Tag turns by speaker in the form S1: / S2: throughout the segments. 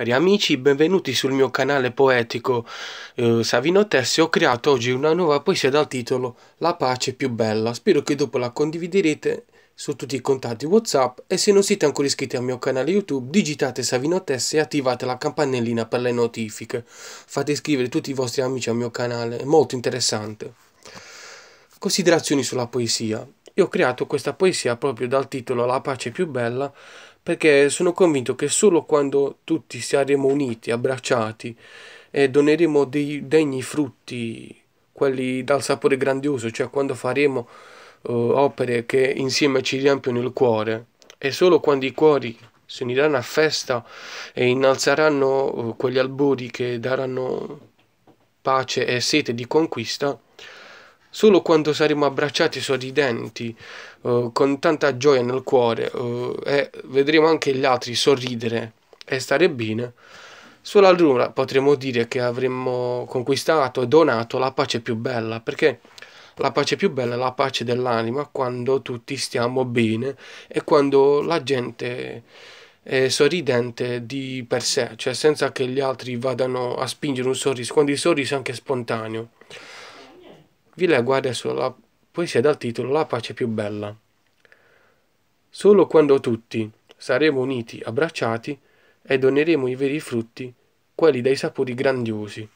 S1: Cari amici, benvenuti sul mio canale poetico eh, Savino Tesse. Ho creato oggi una nuova poesia dal titolo La pace più bella. Spero che dopo la condividerete su tutti i contatti WhatsApp e se non siete ancora iscritti al mio canale YouTube, digitate Savino Tesse e attivate la campanellina per le notifiche. Fate iscrivere tutti i vostri amici al mio canale, è molto interessante. Considerazioni sulla poesia. Io ho creato questa poesia proprio dal titolo La pace più bella perché sono convinto che solo quando tutti saremo uniti, abbracciati e doneremo dei degni frutti, quelli dal sapore grandioso, cioè quando faremo uh, opere che insieme ci riempiono il cuore, e solo quando i cuori si uniranno a festa e innalzeranno uh, quegli albori che daranno pace e sete di conquista, Solo quando saremo abbracciati sorridenti, uh, eh, con tanta gioia nel cuore, uh, e vedremo anche gli altri sorridere e stare bene, solo allora potremo dire che avremmo conquistato e donato la pace più bella, perché la pace più bella è la pace dell'anima quando tutti stiamo bene e quando la gente è sorridente di per sé, cioè senza che gli altri vadano a spingere un sorriso, quando il sorriso è anche spontaneo vi leggo adesso la poesia dal titolo La pace più bella. Solo quando tutti saremo uniti, abbracciati, e doneremo i veri frutti, quelli dai sapori grandiosi.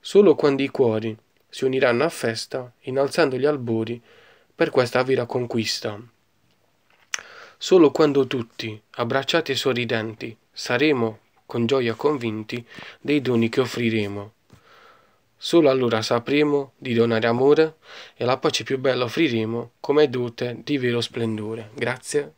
S1: Solo quando i cuori si uniranno a festa, innalzando gli albori per questa vera conquista. Solo quando tutti, abbracciati e sorridenti, saremo con gioia convinti dei doni che offriremo. Solo allora sapremo di donare amore e la pace più bella offriremo come dote di vero splendore. Grazie.